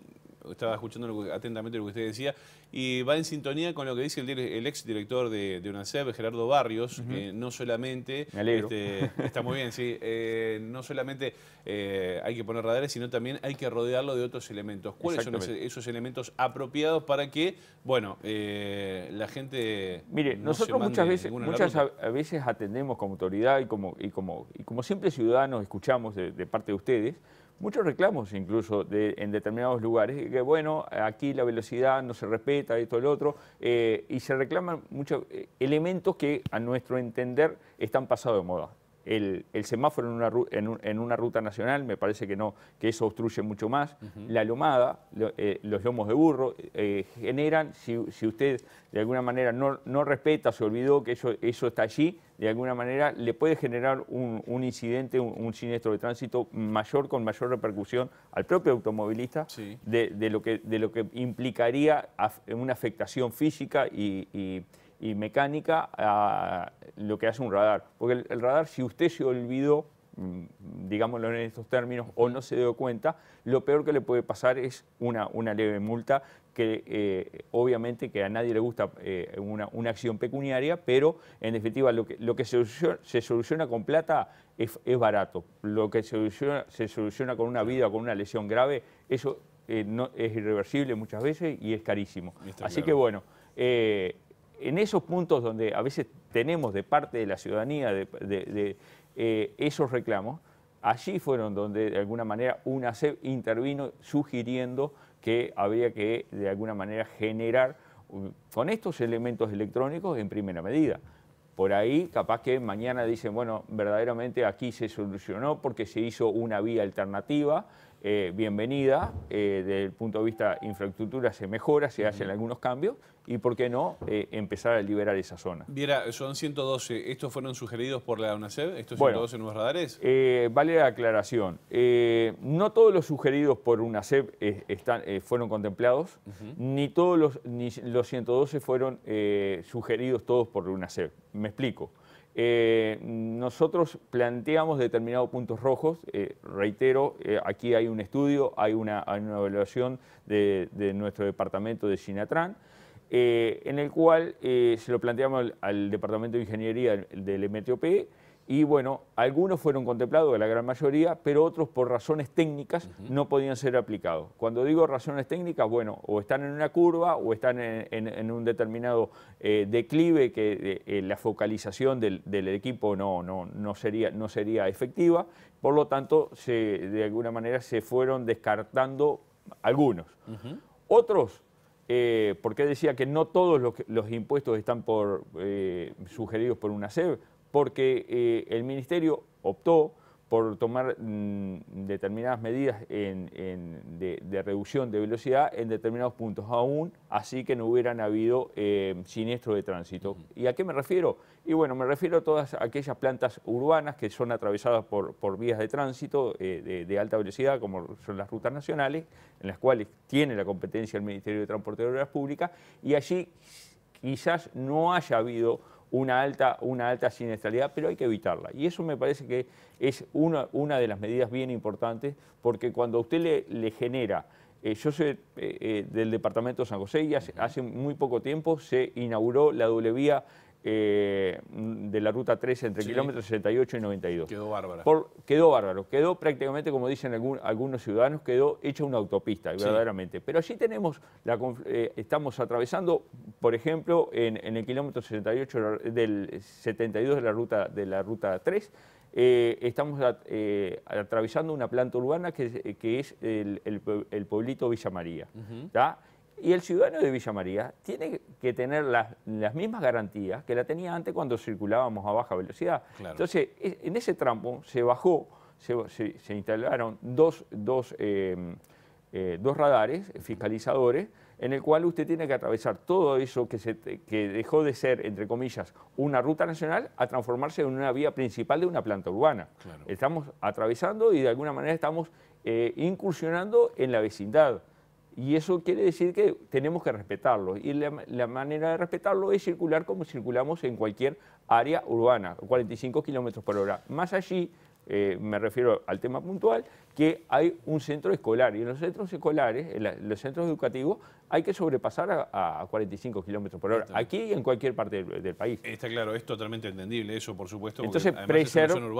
S2: estaba escuchando atentamente lo que usted decía, y va en sintonía con lo que dice el, ex director de, de Gerardo Barrios, que no solamente... Me alegro. Este, está muy bien, sí. Eh, no solamente eh, hay que poner radares, sino también hay que rodearlo de otros elementos. ¿Cuáles son esos elementos apropiados para que, bueno, eh, la gente... Mire, nosotros muchas, veces, muchas
S8: a veces atendemos como autoridad y como, y como, como siempre ciudadanos escuchamos de parte de ustedes, muchos reclamos incluso en determinados lugares, que bueno, aquí la velocidad no se respeta, esto, lo otro, eh, y se reclaman muchos eh, elementos que a nuestro entender están pasados de moda el, semáforo en una, en, una, ruta nacional, me parece que no, que eso obstruye mucho más. La lomada, eh, los lomos de burro, eh, generan, si, usted de alguna manera no, respeta, se olvidó que eso, eso está allí, de alguna manera le puede generar un, incidente, un, siniestro de tránsito mayor, con mayor repercusión al propio automovilista, de, lo que, de lo que implicaría una afectación física y y mecánica a lo que hace un radar. Porque el, radar, si usted se olvidó, mm, digámoslo en estos términos, o no se dio cuenta, lo peor que le puede pasar es una, una leve multa, que eh, obviamente que a nadie le gusta eh, una, acción pecuniaria, pero en definitiva lo que, lo que se, soluciona, con plata es, barato, lo que se soluciona, se soluciona con una vida con una lesión grave, eso eh, no, es irreversible muchas veces y es carísimo. Así que bueno, en esos puntos donde a veces tenemos de parte de la ciudadanía eh, esos reclamos, allí fueron donde de alguna manera UNACEP intervino sugiriendo que había que de alguna manera generar con estos elementos electrónicos en primera medida. Por ahí capaz que mañana dicen, bueno, verdaderamente aquí se solucionó porque se hizo una vía alternativa eh, bienvenida, eh, desde el punto de vista infraestructura se mejora, se hacen algunos cambios y por qué no eh, empezar a liberar esa zona.
S2: Viera, son 112, ¿estos fueron sugeridos por la UNACEP, estos 112 nuevos radares?
S8: vale la aclaración, no todos los sugeridos por UNACEP están, fueron contemplados, ni todos los, ni los 112 fueron sugeridos todos por UNACEP, me explico. Eh, nosotros planteamos determinados puntos rojos, eh, reitero, eh, aquí hay un estudio, hay una, evaluación de, nuestro departamento de Sinatran, en el cual se lo planteamos al, al, Departamento de Ingeniería del MTOP y bueno, algunos fueron contemplados, la gran mayoría, pero otros por razones técnicas no podían ser aplicados. Cuando digo razones técnicas, bueno, o están en una curva o están en, un determinado eh, declive que eh, la focalización del, equipo no, no, no, sería, no sería efectiva, por lo tanto, se, de alguna manera se fueron descartando algunos. Otros eh, porque decía que no todos los, impuestos están por, sugeridos por una SEB? porque eh, el Ministerio optó por tomar mm, determinadas medidas de, reducción de velocidad en determinados puntos, aún así que no hubieran habido eh, siniestro de tránsito. ¿Y a qué me refiero? Y bueno, me refiero a todas aquellas plantas urbanas que son atravesadas por, vías de tránsito eh, de, de, alta velocidad, como son las rutas nacionales, en las cuales tiene la competencia el Ministerio de Transporte y Obras Públicas, y allí quizás no haya habido una alta, una alta siniestralidad, pero hay que evitarla. Y eso me parece que es una, de las medidas bien importantes, porque cuando a usted le, genera eh, yo soy eh, eh, del departamento de San José y hace, muy poco tiempo se inauguró la doble vía eh, de la ruta 3 entre kilómetros 68 y 92. Quedó bárbaro. quedó bárbaro, quedó prácticamente, como dicen algunos ciudadanos, quedó hecha una autopista, verdaderamente. Pero allí tenemos, la, eh, estamos atravesando, por ejemplo, en, el kilómetro 68 del 72 de la ruta, de la ruta 3, eh, estamos atravesando una planta urbana que, que es el, pueblito Villa María. Uh y el ciudadano de Villa María tiene que tener las, mismas garantías que la tenía antes cuando circulábamos a baja velocidad. Entonces, e, en ese tramo se bajó, se, instalaron dos, eh, eh, dos, radares fiscalizadores en el cual usted tiene que atravesar todo eso que, se, que dejó de ser, entre comillas, una ruta nacional a transformarse en una vía principal de una planta urbana. Estamos atravesando y de alguna manera estamos eh, incursionando en la vecindad. Y eso quiere decir que tenemos que respetarlo. Y la, manera de respetarlo es circular como circulamos en cualquier área urbana, 45 kilómetros por hora. Más allí, eh, me refiero al tema puntual, que hay un centro escolar y en los centros escolares, en, los centros educativos, hay que sobrepasar a, 45 kilómetros por hora, aquí y en cualquier parte del, país.
S2: Está claro, es totalmente entendible eso, por supuesto. Entonces,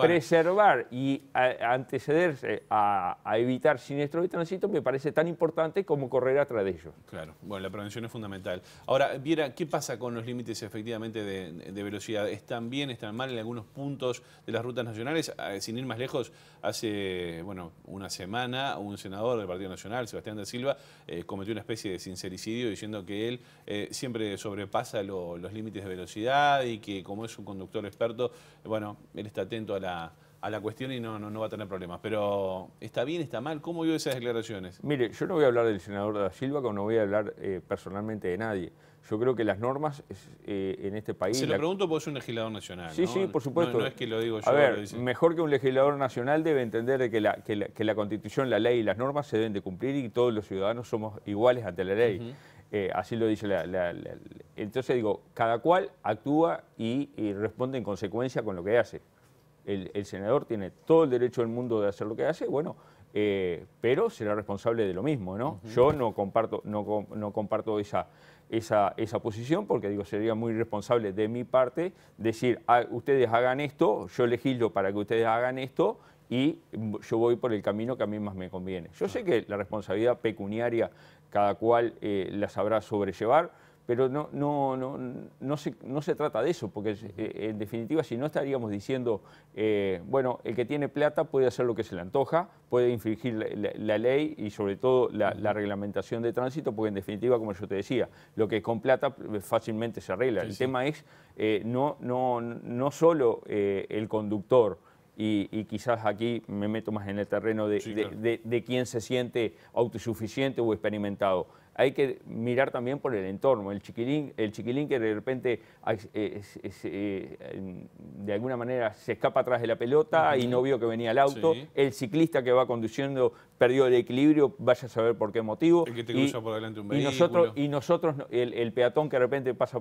S8: preservar y antecederse a, evitar siniestros de tránsito me parece tan importante como correr atrás de ellos.
S2: Claro, bueno, la prevención es fundamental. Ahora, Viera, ¿qué pasa con los límites efectivamente de, de velocidad? ¿Están bien, están mal en algunos puntos de las rutas nacionales? Ah, sin ir más lejos, hace, bueno, una semana un senador del Partido Nacional, Sebastián de Silva, eh, cometió una especie de sincericidio diciendo que él eh, siempre sobrepasa los límites de velocidad y que como es un conductor experto, bueno, él está atento a la, cuestión y no, va a tener problemas. Pero ¿está bien, está mal? ¿Cómo vio esas declaraciones?
S8: Mire, yo no voy a hablar del senador de Silva, como no voy a hablar eh, personalmente de nadie. Yo creo que las normas eh, en este país... Se lo
S2: pregunto porque es un legislador nacional, Sí, sí, por supuesto. No, es que lo digo yo. A ver,
S8: mejor que un legislador nacional debe entender que la, Constitución, la ley y las normas se deben de cumplir y todos los ciudadanos somos iguales ante la ley. Eh, así lo dice la, Entonces digo, cada cual actúa y, responde en consecuencia con lo que hace. El, senador tiene todo el derecho del mundo de hacer lo que hace, bueno, eh, pero será responsable de lo mismo, ¿no? Yo no comparto, no comparto esa esa, posición, porque digo, sería muy responsable de mi parte decir, ah, ustedes hagan esto, yo elegido para que ustedes hagan esto y yo voy por el camino que a mí más me conviene. Yo sé que la responsabilidad pecuniaria cada cual eh, la sabrá sobrellevar, pero no, no, no, se, no se trata de eso, porque eh, en definitiva si no estaríamos diciendo, eh, bueno, el que tiene plata puede hacer lo que se le antoja, puede infringir la, ley y sobre todo la, reglamentación de tránsito, porque en definitiva, como yo te decía, lo que es con plata eh, fácilmente se arregla. el tema es no, no, no solo el conductor, y, quizás aquí me meto más en el terreno de, quien se siente autosuficiente o experimentado hay que mirar también por el entorno. El chiquilín, el chiquilín que de repente ah, eh, de alguna manera se escapa atrás de la pelota y no vio que venía el auto. El ciclista que va conduciendo perdió el equilibrio, vaya a saber por qué motivo. El que te cruza por delante un vehículo. Y nosotros, y nosotros el, peatón que de repente pasa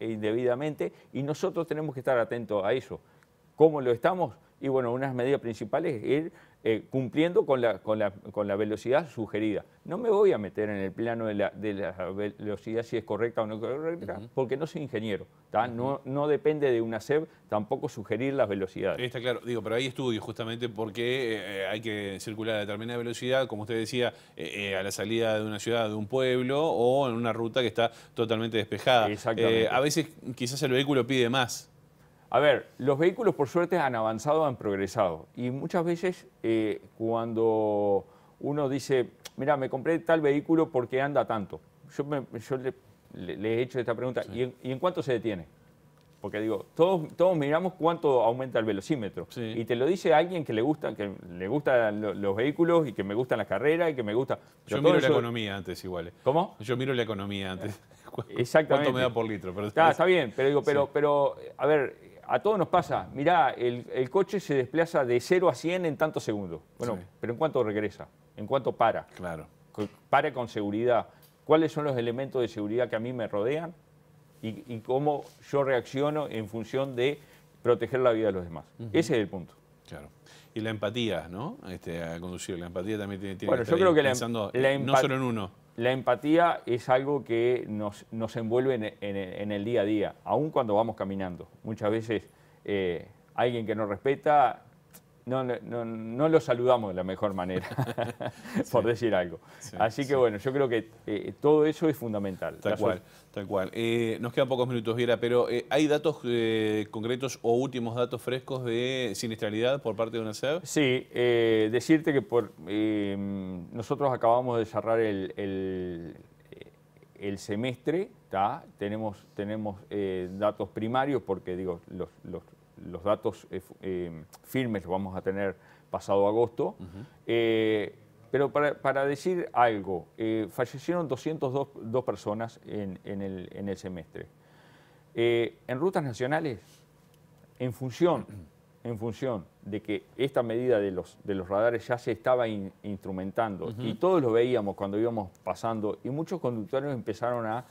S8: eh, indebidamente, y nosotros tenemos que estar atentos a eso. ¿Cómo lo estamos? Y bueno, unas medidas principales es ir eh, cumpliendo con la, con, la, con la, velocidad sugerida. No me voy a meter en el plano de la, de la velocidad si es correcta o no correcta, porque no soy ingeniero. no, no, depende de una SEB tampoco sugerir las velocidades.
S2: Está claro, digo, pero hay estudios justamente porque eh, eh, hay que circular a determinada velocidad, como usted decía, a la salida de una ciudad, de un pueblo o en una ruta que está totalmente despejada. a veces quizás el vehículo pide más. A ver, los vehículos
S8: por suerte han avanzado, han progresado. Y muchas veces eh, cuando uno dice, mira, me compré tal vehículo porque anda tanto. Yo, le, he hecho esta pregunta, ¿y, en, cuánto se detiene? Porque digo, todos, miramos cuánto aumenta el velocímetro. Y te lo dice alguien que le gusta, que le gustan los vehículos y que me gustan las carreras y que me gusta. yo miro la
S2: economía antes igual. Eh. ¿Cómo? Yo miro la economía antes. [laughs] Exactamente. ¿Cuánto me da por litro? Pero... Está, bien, pero digo, pero,
S8: pero, a ver, a todos nos pasa, mirá, el, coche se desplaza de 0 a 100 en tantos segundos. Bueno, pero ¿en cuánto regresa? ¿En cuánto para? Claro. Para con seguridad. ¿Cuáles son los elementos de seguridad que a mí me rodean? Y, cómo yo reacciono en función de proteger la vida de los demás. Ese es el punto. Claro. Y la empatía, ¿no? Este, a conducir, la empatía también tiene, bueno, que estar yo creo que la, em- eh, no solo en uno la empatía es algo que nos, nos envuelve en, el día a día, aun cuando vamos caminando. Muchas veces eh, alguien que nos respeta no, no, no lo saludamos de la mejor manera, [laughs]
S2: por decir algo. Así que bueno, yo creo que eh, todo eso es
S8: fundamental.
S2: Tal cual, tal cual. Eh, nos quedan pocos minutos, Viera, pero eh, ¿hay datos concretos o últimos datos frescos de siniestralidad por parte de una SEB?
S8: Sí, decirte que por, nosotros acabamos de cerrar el, el, semestre, tenemos, tenemos datos primarios porque digo los, los los datos eh, eh, firmes los vamos a tener pasado agosto. Eh, pero para, decir algo, fallecieron 202 personas en, el, semestre. en rutas nacionales, en función, [clears throat] en función de que esta medida de los, de los radares ya se estaba instrumentando y todos lo veíamos cuando íbamos pasando y muchos conductores empezaron a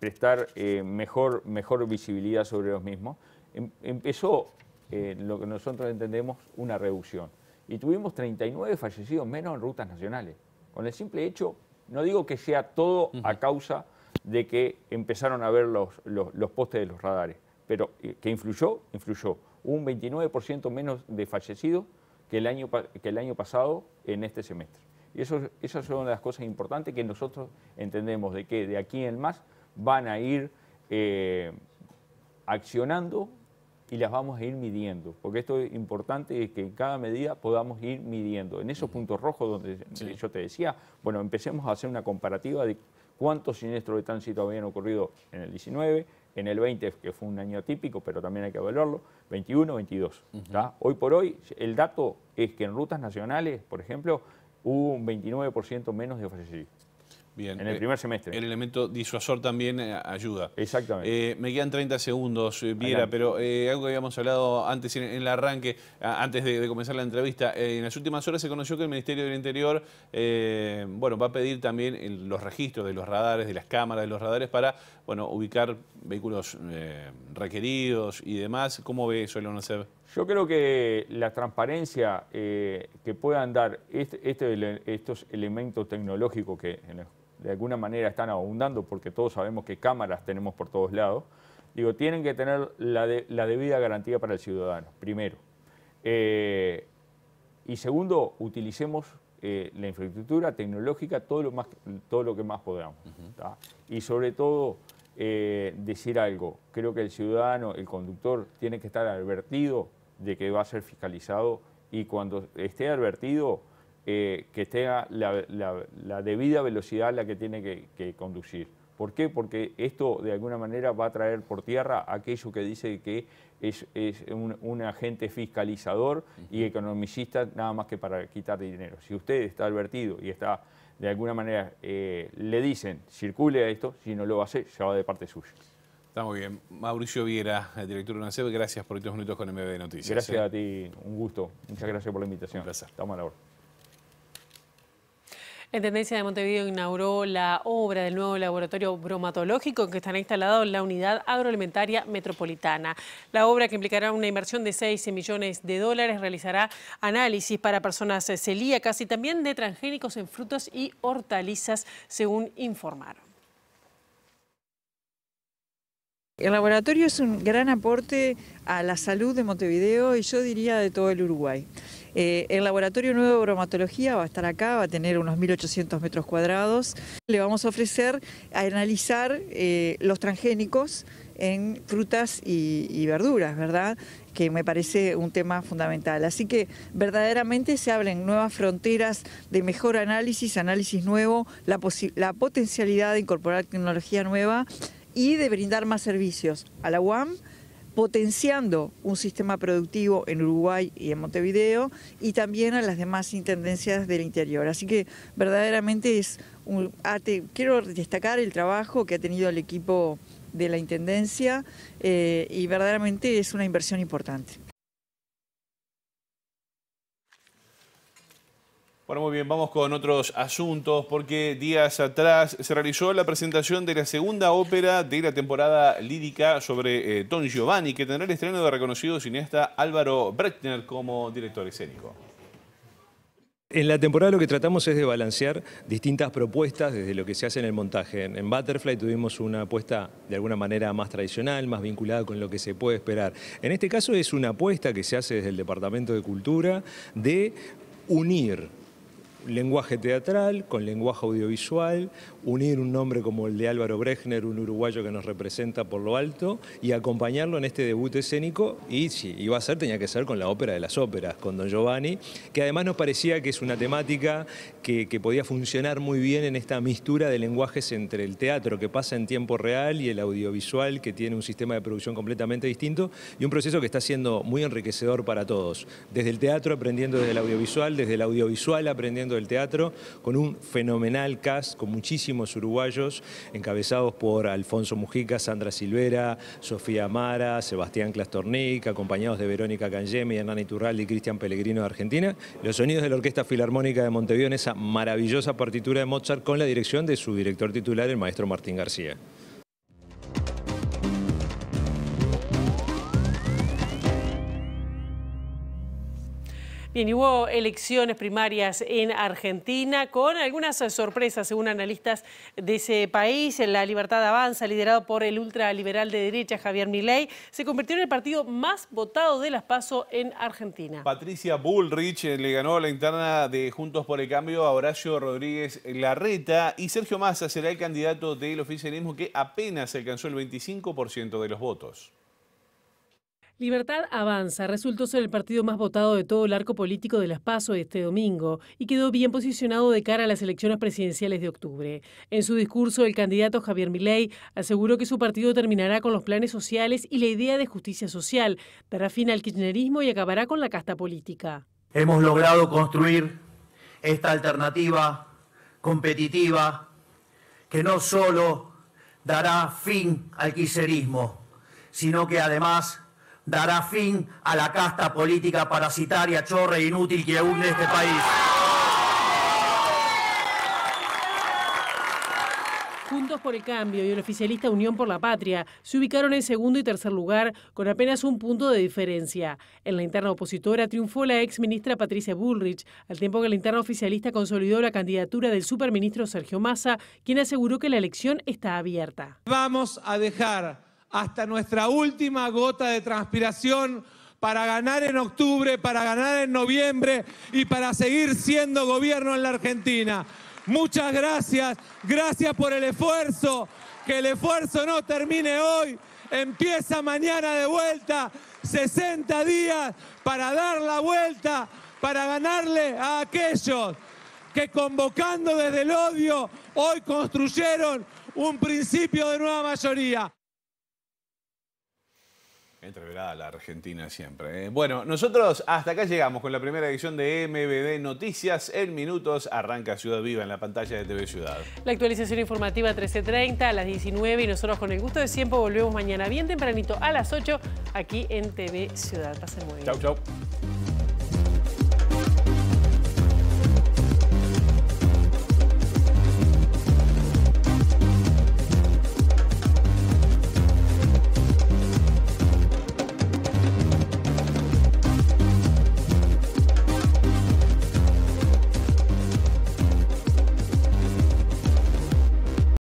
S8: prestar mejor, mejor visibilidad sobre los mismos, Em, empezó, eh, lo que nosotros entendemos, una reducción. Y tuvimos 39 fallecidos menos en rutas nacionales. Con el simple hecho, no digo que sea todo a causa de que empezaron a ver los, postes de los radares, pero eh, que influyó, influyó. Un 29% menos de fallecidos que el, año, que el año pasado en este semestre. Y eso, esas son las cosas importantes que nosotros entendemos de que de aquí en más van a ir eh, accionando y las vamos a ir midiendo, porque esto es importante es que en cada medida podamos ir midiendo. En esos puntos rojos donde yo te decía, bueno, empecemos a hacer una comparativa de cuántos siniestros de tránsito habían ocurrido en el 19, en el 20, que fue un año atípico, pero también hay que evaluarlo, 21, 22. Hoy por hoy, el dato es que en rutas nacionales, por ejemplo, hubo un 29% menos de fallecidos.
S2: En el eh, primer semestre. El elemento disuasor también eh, ayuda. Exactamente. Eh, me quedan 30 segundos, Viera, pero algo que habíamos hablado antes en, el arranque, antes de, comenzar la entrevista. en las últimas horas se conoció que el Ministerio del Interior bueno, va a pedir también los registros de los radares, de las cámaras de los radares para bueno, ubicar vehículos requeridos y demás. ¿Cómo ve eso el ONCEB? Yo creo que la transparencia que puedan dar este,
S8: estos elementos tecnológicos que en el de alguna manera están abundando porque todos sabemos que cámaras tenemos por todos lados, digo, tienen que tener la, la debida garantía para el ciudadano, primero. Eh, y segundo, utilicemos eh, la infraestructura tecnológica todo lo, más, todo lo que más podamos. Y sobre todo, eh, decir algo, creo que el ciudadano, el conductor, tiene que estar advertido de que va a ser fiscalizado y cuando esté advertido eh, que tenga la, debida velocidad a la que tiene que, conducir. ¿Por qué? Porque esto de alguna manera va a traer por tierra aquello que dice que es, un, agente fiscalizador y economicista nada más que para quitar dinero. Si usted está advertido y está de alguna manera eh, le dicen circule a esto, si no lo hace, se va de parte suya.
S2: Está muy bien. Mauricio Viera, director de UNACEP, gracias por estos minutos con MB Noticias. Gracias ¿eh? a
S8: ti, un gusto. Muchas gracias por la invitación. Gracias. Estamos a la hora.
S1: La Tendencia de Montevideo inauguró la obra del nuevo laboratorio bromatológico que estará instalado en la unidad agroalimentaria metropolitana. La obra, que implicará una inversión de 6 millones de dólares, realizará análisis para personas celíacas y también de transgénicos en frutas y hortalizas, según informaron.
S7: El laboratorio es un gran aporte a la salud de Montevideo y yo diría de todo el Uruguay. Eh, el Laboratorio Nuevo de Bromatología va a estar acá, va a tener unos 1.800 metros cuadrados. Le vamos a ofrecer a analizar eh, los transgénicos en frutas y, verduras, ¿verdad? que me parece un tema fundamental. Así que verdaderamente se abren nuevas fronteras de mejor análisis, análisis nuevo, la, la, potencialidad de incorporar tecnología nueva y de brindar más servicios a la UAM potenciando un sistema productivo en Uruguay y en Montevideo y también a las demás intendencias del interior. Así que verdaderamente es un Quiero destacar el trabajo que ha tenido el equipo de la Intendencia eh, y verdaderamente es una inversión importante.
S2: Bueno, muy bien, vamos con otros asuntos, porque días atrás se realizó la presentación de la segunda ópera de la temporada lírica sobre eh, Don Giovanni, que tendrá el estreno de reconocido cineasta Álvaro Brechtner como director escénico.
S9: En la temporada lo que tratamos es de balancear distintas propuestas desde lo que se hace en el montaje. En Butterfly tuvimos una apuesta de alguna manera más tradicional, más vinculada con lo que se puede esperar. En este caso es una apuesta que se hace desde el Departamento de Cultura de unir lenguaje teatral con lenguaje audiovisual, unir un nombre como el de Álvaro Brechner, un uruguayo que nos representa por lo alto, y acompañarlo en este debut escénico, y si iba a ser, tenía que ser con la ópera de las óperas, con Don Giovanni, que además nos parecía que es una temática que, podía funcionar muy bien en esta mistura de lenguajes entre el teatro que pasa en tiempo real y el audiovisual que tiene un sistema de producción completamente distinto y un proceso que está siendo muy enriquecedor para todos, desde el teatro aprendiendo desde el audiovisual, desde el audiovisual aprendiendo del teatro, con un fenomenal cast, con muchísimos uruguayos, encabezados por Alfonso Mujica, Sandra Silvera, Sofía Amara, Sebastián Clastornic, acompañados de Verónica Cangemi, Hernán Iturral y Cristian Pellegrino de Argentina. Los sonidos de la Orquesta Filarmónica de Montevideo en esa maravillosa partitura de Mozart con la dirección de su director titular, el maestro Martín García.
S1: Bien, hubo elecciones primarias en Argentina con algunas sorpresas, según analistas de ese país. La Libertad Avanza, liderado por el ultraliberal de derecha Javier Milei, se convirtió en el partido más votado de las PASO en Argentina.
S2: Patricia Bullrich eh, le ganó la interna de Juntos por el Cambio a Horacio Rodríguez Larreta y Sergio Massa será el candidato del oficialismo que apenas alcanzó el 25% de los votos.
S1: Libertad Avanza resultó ser el partido más votado de todo el arco político de las PASO este domingo y quedó bien posicionado de cara a las elecciones presidenciales de octubre. En su discurso, el candidato Javier Milei aseguró que su partido terminará con los planes sociales y la idea de justicia social, dará fin al kirchnerismo y acabará con la casta política.
S9: Hemos logrado construir esta alternativa competitiva que no solo dará
S8: fin al kirchnerismo, sino que además dará fin a la casta
S9: política parasitaria, chorre e inútil que une este país.
S1: Juntos por el Cambio y el oficialista Unión por la Patria se ubicaron en segundo y tercer lugar con apenas un punto de diferencia. En la interna opositora triunfó la ex ministra Patricia Bullrich, al tiempo que la interna oficialista consolidó la candidatura del superministro Sergio Massa, quien aseguró que la elección está abierta.
S9: Vamos a dejar hasta nuestra última gota de transpiración para ganar en octubre, para ganar en noviembre y para seguir siendo gobierno en la Argentina. Muchas gracias, gracias por el esfuerzo, que el esfuerzo no termine hoy, empieza mañana de vuelta, 60 días para dar la vuelta, para ganarle a aquellos que convocando desde el odio hoy construyeron un principio de nueva mayoría.
S2: Entreverada la Argentina siempre. ¿eh? Bueno, nosotros hasta acá llegamos con la primera edición de MBD Noticias. En minutos arranca Ciudad Viva en la pantalla de TV Ciudad.
S1: La actualización informativa 13.30 a las 19 y nosotros con el gusto de siempre volvemos mañana bien tempranito a las 8 aquí en TV Ciudad. Pasen muy bien.
S5: Chau, chau.